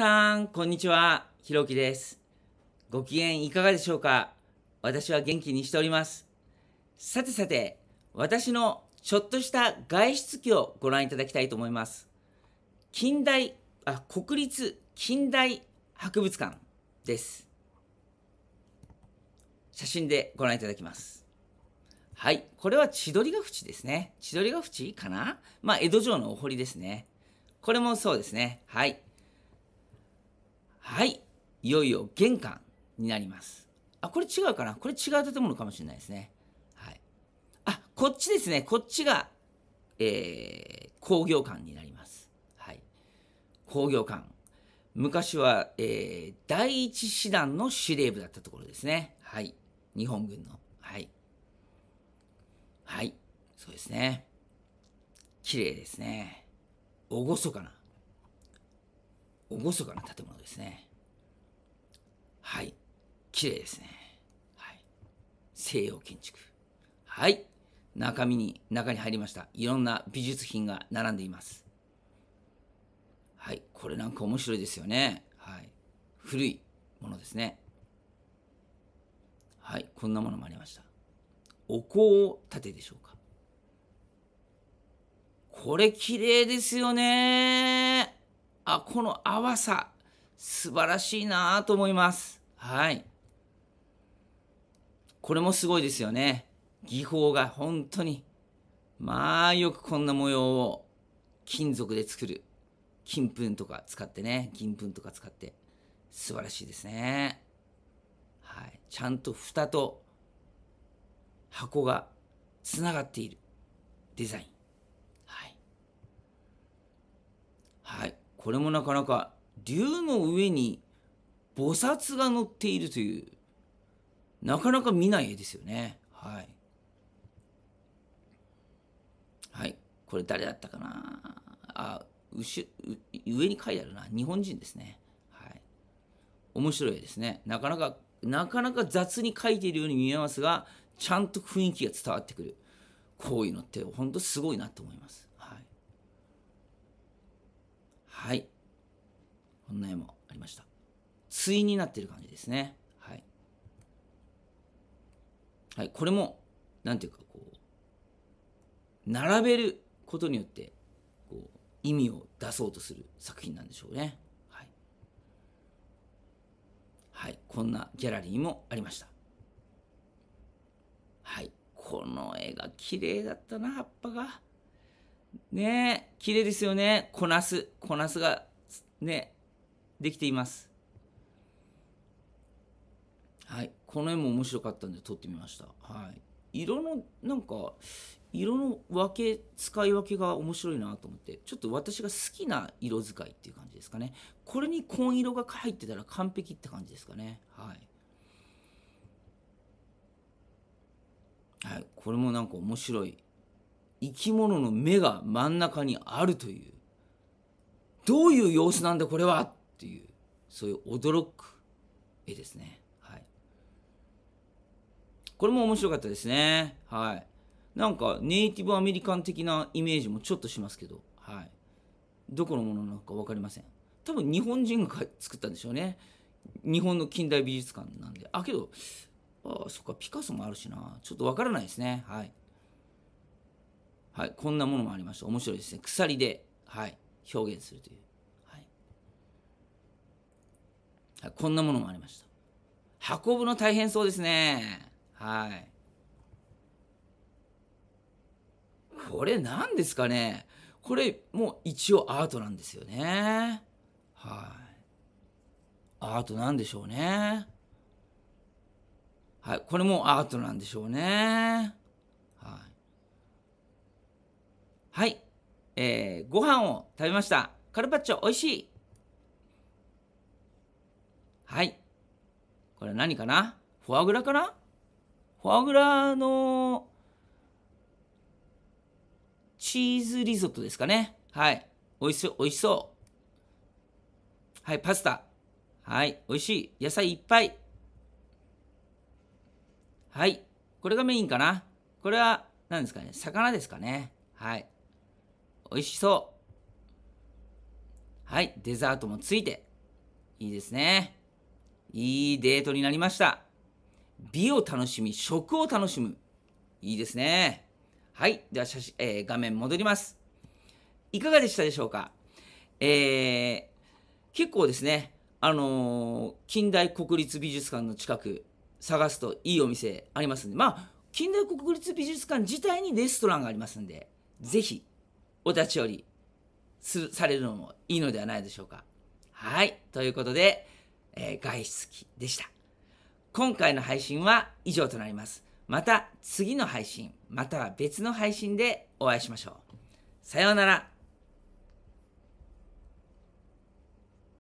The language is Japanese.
さん、こんにちは。ひろきです。ご機嫌いかがでしょうか私は元気にしております。さてさて、私のちょっとした外出記をご覧いただきたいと思います。近代、あ、国立近代博物館です。写真でご覧いただきます。はい、これは千鳥ヶ淵ですね。千鳥ヶ淵かなまあ、江戸城のお堀ですね。これもそうですね。はい。はい。いよいよ玄関になります。あ、これ違うかなこれ違う建物かもしれないですね。はい。あ、こっちですね。こっちが、えー、工業館になります。はい。工業館。昔は、えー、第一師団の司令部だったところですね。はい。日本軍の。はい。はい。そうですね。綺麗ですね。厳かな。厳かな建物ですね。はい。綺麗ですね。はい。西洋建築。はい。中身に、中に入りました。いろんな美術品が並んでいます。はい。これなんか面白いですよね。はい。古いものですね。はい。こんなものもありました。お香を立てでしょうか。これ綺麗ですよねあこの淡さ素晴らしいなと思いますはいこれもすごいですよね技法が本当にまあよくこんな模様を金属で作る金粉とか使ってね銀粉とか使って素晴らしいですねはいちゃんと蓋と箱がつながっているデザインはい、はいこれもなかなか竜の上に菩薩が乗っているというなかなか見ない絵ですよねはいはいこれ誰だったかなあ後上に書いてあるな日本人ですねはい面白い絵ですねなかなかなかなか雑に書いているように見えますがちゃんと雰囲気が伝わってくるこういうのって本当すごいなと思いますはい。こんな絵もありました。対になってる感じですね。はい。はい、これも、なんていうか、こう、並べることによって、こう、意味を出そうとする作品なんでしょうね。はい。はい、こんなギャラリーもありました。はい、この絵が綺麗だったな、葉っぱが。ねえ、綺麗ですよね。こなす、こなすが、ね、できています。はい。この絵も面白かったんで撮ってみました。はい。色の、なんか、色の分け、使い分けが面白いなと思って、ちょっと私が好きな色使いっていう感じですかね。これに紺色が入ってたら完璧って感じですかね。はい。はい。これもなんか面白い生き物の目が真ん中にあるというどういう様子なんだこれはっていうそういう驚く絵ですね。はい、これも面白かったですね。はい、なんかネイティブアメリカン的なイメージもちょっとしますけど、はい、どこのものなのか分かりません。多分日本人が作ったんでしょうね。日本の近代美術館なんで。あ、けど、ああ、そっか、ピカソもあるしな。ちょっと分からないですね。はい。はい、こんなものもありました。面白いですね。鎖で、はい、表現するという、はい。はい。こんなものもありました。運ぶの大変そうですね。はい。これ何ですかねこれもう一応アートなんですよね。はい。アートなんでしょうね。はい。これもアートなんでしょうね。はい、えー、ご飯を食べました。カルパッチョ美味しい。はい。これ何かなフォアグラかなフォアグラのチーズリゾットですかね。はい。美味しそう、美味しそう。はい、パスタ。はい、美味しい。野菜いっぱい。はい。これがメインかな。これは、何ですかね。魚ですかね。はい。美味しそうはいデザートもついていいですねいいデートになりました美を楽しみ食を楽しむいいですねはいでは写真、えー、画面戻りますいかがでしたでしょうかえー、結構ですねあのー、近代国立美術館の近く探すといいお店ありますんでまあ近代国立美術館自体にレストランがありますんで是非お立ち寄りする、されるのもいいのではないでしょうか。はい。ということで、えー、外出期でした。今回の配信は以上となります。また次の配信、または別の配信でお会いしましょう。さようなら。